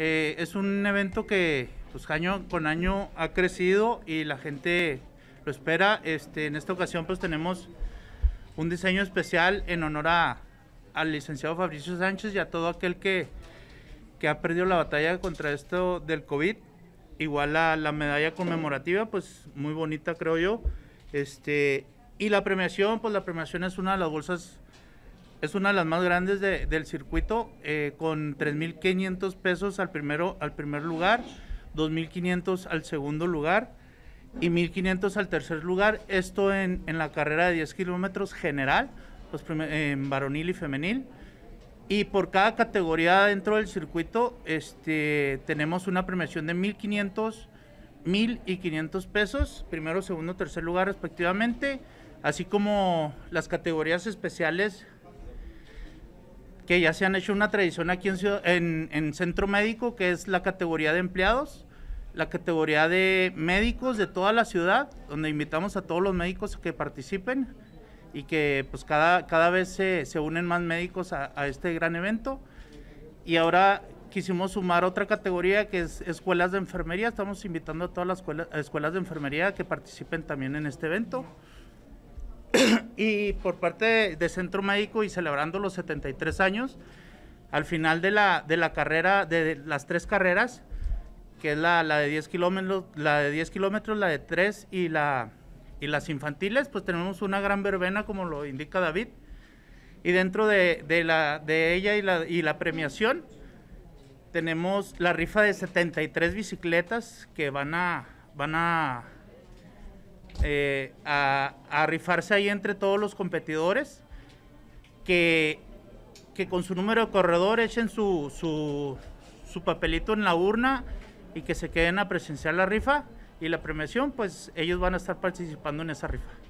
Eh, es un evento que pues año con año ha crecido y la gente lo espera. Este, en esta ocasión pues tenemos un diseño especial en honor a, al licenciado Fabricio Sánchez y a todo aquel que, que ha perdido la batalla contra esto del COVID. Igual la, la medalla conmemorativa, pues muy bonita creo yo. Este, y la premiación, pues la premiación es una de las bolsas es una de las más grandes del circuito, eh, con 3.500 pesos al, primero, al primer lugar, 2.500 al segundo lugar y 1.500 al tercer lugar. Esto en, la carrera de 10 kilómetros general, los varonil y femenil. Y por cada categoría dentro del circuito este, tenemos una premiación de 1.500, 1.500 y pesos, primero, segundo, tercer lugar respectivamente, así como las categorías especiales que ya se han hecho una tradición aquí en, Centro Médico, que es la categoría de empleados, la categoría de médicos de toda la ciudad, donde invitamos a todos los médicos que participen y que pues cada, cada vez se, unen más médicos a, este gran evento. Y ahora quisimos sumar otra categoría que es escuelas de enfermería. Estamos invitando a todas las escuelas, escuelas de enfermería que participen también en este evento. Y por parte de, Centro Médico y celebrando los 73 años, al final de la, de la carrera, de, las tres carreras, que es la, la de 10 kilómetros, la de 10 kilómetros, la de 3 y, la, y las infantiles, pues tenemos una gran verbena, como lo indica David. Y dentro de, de la, de ella y la, y la premiación, tenemos la rifa de 73 bicicletas que van a, van a eh, a, rifarse ahí entre todos los competidores que, que con su número de corredor echen su, papelito en la urna y que se queden a presenciar la rifa y la premiación, pues ellos van a estar participando en esa rifa.